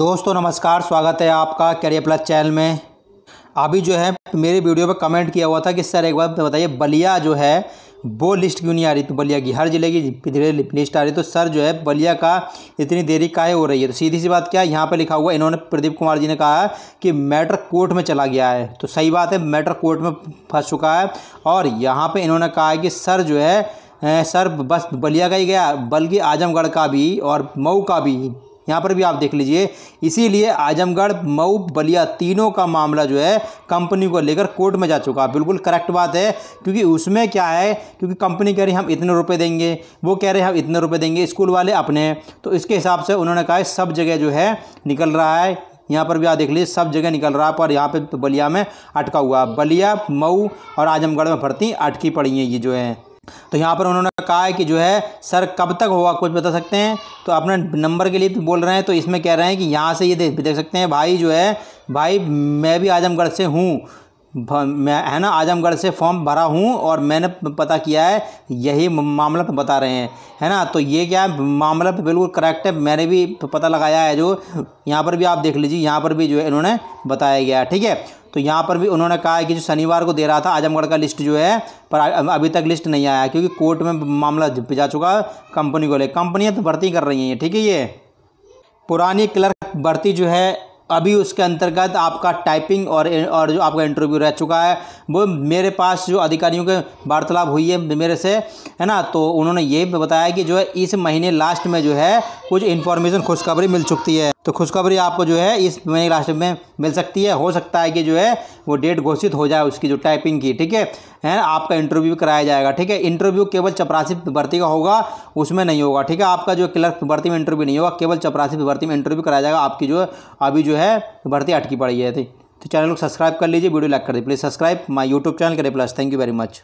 दोस्तों नमस्कार स्वागत है आपका कैरियर प्लस चैनल में अभी जो है मेरे वीडियो पर कमेंट किया हुआ था कि सर एक बार बताइए बलिया जो है वो लिस्ट क्यों नहीं आ रही तो बलिया की हर जिले की धीरे लिस्ट आ रही तो सर जो है बलिया का इतनी देरी काहे हो रही है तो सीधी सी बात क्या है यहाँ पर लिखा हुआ इन्होंने प्रदीप कुमार जी ने कहा है कि मैटर कोर्ट में चला गया है तो सही बात है मैटर कोर्ट में फंस चुका है और यहाँ पर इन्होंने कहा है कि सर जो है सर बस बलिया का ही गया बल्कि आजमगढ़ का भी और मऊ का भी यहाँ पर भी आप देख लीजिए इसीलिए आजमगढ़ मऊ बलिया तीनों का मामला जो है कंपनी को लेकर कोर्ट में जा चुका है बिल्कुल करेक्ट बात है क्योंकि उसमें क्या है क्योंकि कंपनी कह रही हम इतने रुपए देंगे वो कह रहे हैं हम इतने रुपए देंगे स्कूल वाले अपने तो इसके हिसाब से उन्होंने कहा सब जगह जो है निकल रहा है यहाँ पर भी आप देख लीजिए सब जगह निकल रहा है पर यहाँ पर बलिया में अटका हुआ बलिया मऊ और आजमगढ़ में भर्ती अटकी पड़ी हैं ये जो है तो यहाँ पर उन्होंने कहा है कि जो है सर कब तक होगा कुछ बता सकते हैं तो अपने नंबर के लिए तो बोल रहे हैं तो इसमें कह रहे हैं कि यहाँ से ये देख देख सकते हैं भाई जो है भाई मैं भी आजमगढ़ से हूँ मैं है ना आजमगढ़ से फॉर्म भरा हूँ और मैंने पता किया है यही मामला तो बता रहे हैं है ना तो ये क्या है मामला तो बिल्कुल करेक्ट है मैंने भी पता लगाया है जो यहाँ पर भी आप देख लीजिए यहाँ पर भी जो है इन्होंने बताया गया ठीक है तो यहाँ पर भी उन्होंने कहा है कि जो शनिवार को दे रहा था आजमगढ़ का लिस्ट जो है पर अभी तक लिस्ट नहीं आया क्योंकि कोर्ट में मामला जा चुका कंपनी को ले कंपनियाँ तो भर्ती कर रही हैं ठीक है ये पुरानी क्लर्क भर्ती जो है अभी उसके अंतर्गत आपका टाइपिंग और और जो आपका इंटरव्यू रह चुका है वो मेरे पास जो अधिकारियों के वार्तालाप हुई है मेरे से है ना तो उन्होंने ये बताया कि जो है इस महीने लास्ट में जो है कुछ इन्फॉर्मेशन खुशखबरी मिल चुकी है तो खुशखबरी आपको जो है इस महीने लास्ट में मिल सकती है हो सकता है कि जो है वो डेट घोषित हो जाए उसकी जो टाइपिंग की ठीक है है आपका इंटरव्यू कराया जाएगा ठीक है इंटरव्यू केवल चपरासी भर्ती का होगा उसमें नहीं होगा ठीक है आपका जो क्लर्क भर्ती में इंटरव्यू नहीं होगा केवल चपरासी भर्ती में इंटरव्यू कराया जाएगा आपकी जो अभी जो है भर्ती अटकी पड़ी है थी तो चैनल को सब्सक्राइब कर लीजिए वीडियो लाइक कर दीजिए please subscribe my YouTube channel करें plus thank you very much